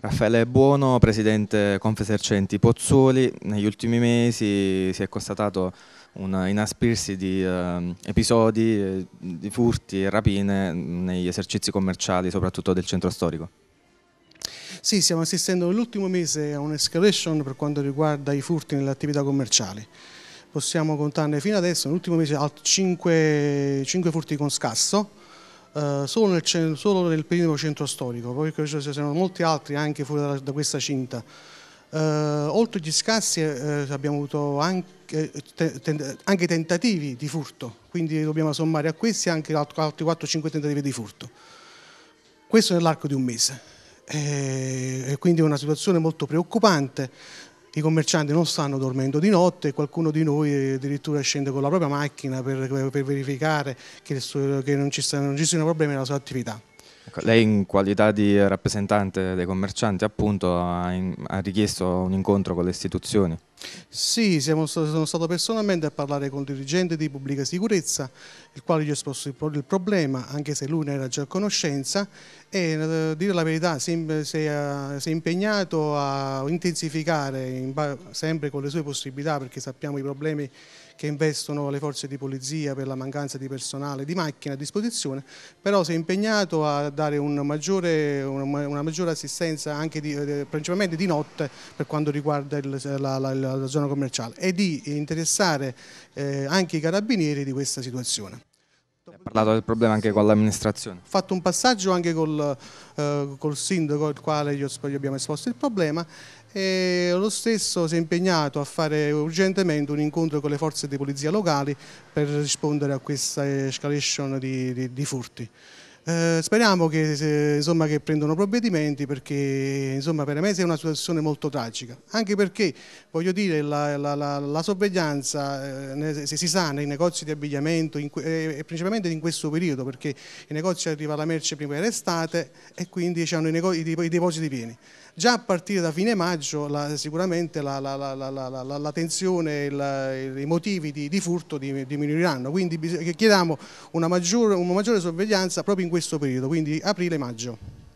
Raffaele Buono, presidente Confesercenti Pozzuoli, negli ultimi mesi si è constatato un inaspirsi di eh, episodi eh, di furti e rapine negli esercizi commerciali, soprattutto del centro storico. Sì, stiamo assistendo nell'ultimo mese a un'escalation per quanto riguarda i furti nelle attività commerciali. Possiamo contarne fino adesso, nell'ultimo mese, 5, 5 furti con scasso, eh, solo, nel, solo, nel, periodo centro storico, poi ci sono molti altri anche fuori da, da questa cinta. Eh, oltre agli scassi eh, abbiamo avuto anche, eh, te, te, anche, tentativi di furto, quindi dobbiamo sommare a questi anche altri 4-5 tentativi di furto. Questo nell'arco di un mese. Eh, quindi è una situazione molto preoccupante i commercianti non stanno dormendo di notte, qualcuno di noi addirittura scende con la propria macchina per, per verificare che, che non, ci stanno, non ci siano problemi nella sua attività. Ecco, lei in qualità di rappresentante dei commercianti appunto ha, in, ha richiesto un incontro con le istituzioni. Sì, siamo, sono stato personalmente a parlare con il dirigente di pubblica sicurezza, il quale gli ho esposto il, problema, anche se lui ne era già a conoscenza, e eh, dire la verità si, si, è, eh, si è impegnato a intensificare, in, sempre con le sue possibilità, perché sappiamo i problemi che investono le forze di polizia per la mancanza di personale, di macchine a disposizione, però si è impegnato a dare un maggiore, una, maggiore assistenza anche di, eh, principalmente di notte per quanto riguarda il, la, la, la, zona commerciale e di interessare eh, anche i carabinieri di questa situazione. Ha parlato del problema anche con l'amministrazione. Ho fatto un passaggio anche col, eh, col sindaco, il quale gli, gli abbiamo esposto il problema e lo stesso si è impegnato a fare urgentemente un incontro con le forze di polizia locali per rispondere a questa escalation di, di, di furti. Eh, speriamo che, se, insomma, che, prendano provvedimenti perché insomma, per me è una situazione molto tragica, anche perché voglio dire la, la, la, la sorveglianza eh, se si sa nei negozi di abbigliamento in, eh, principalmente in questo periodo perché i negozi arriva la merce prima dell'estate e quindi hanno diciamo, i, i, i, depositi pieni. Già a partire da fine maggio sicuramente la, tensione, il, i motivi di, di furto diminuiranno, quindi chiediamo una maggiore, una maggiore sorveglianza proprio in questo questo periodo, quindi aprile-maggio.